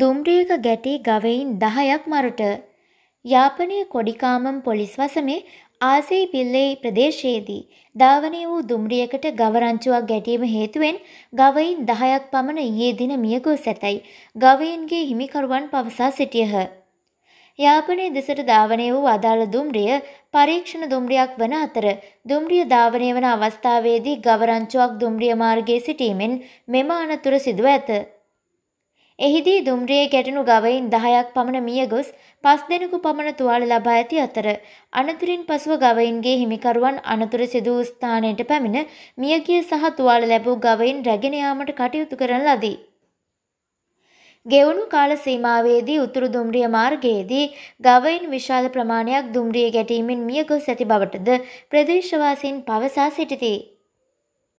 දුම්රියක ගැටී ගවයින් දහයක් මරට යාපනය කොඩිකාමම් පොලිස් වසමේ ආසෙයි පිල්ලෙයි ප්‍රදේශයේදී ධාවනය වූ දුම්රියකට ගවරංචුවක් ගැටීම හේතුවෙන් ගවයින් දහයක් පමණ ඊයේ දින මියගෝ සැතයි ගවයින්ගේ හිමිකරුවන් පවසා සිටියහ. යාපනය දෙසට ධාවනය වූ අදාළ දුම්රිය පරීක්ෂණ දුම්රියක් වන අතර දුම්රිය ධාවනය වන අවස්ථාවේදී ගවරංචුවක් දුම්රිය මාර්ගයේ සිටීමෙන් මෙම අනතුර සිදුව ඇත. එහිදී දුම්රියේ ගැටනු ගවයින් දහයක් පමණ මිය ගොස් පස් දෙනෙකු පමණ තුවාල ලබා ඇති අතර අනතුරින් පසුව ගවයින්ගේ හිමිකරුවන් අනතුර සිදූ ස්ථානයට පැමිණ මියගිය සහ තුවාල ලැබූ ගවයින් රැගෙන යාමට කටයුතු කරන ලදී. ගෙවුණු කාල සීමාවේදී උතුරු දුම්රිය මාර්ගයේදී ගවයින් විශාල ප්‍රමාණයක් දුම්රිය ගැටීමෙන් මිය ගොස් ඇති බවටද ප්‍රදේශවාසීන් පවසා සිටිති.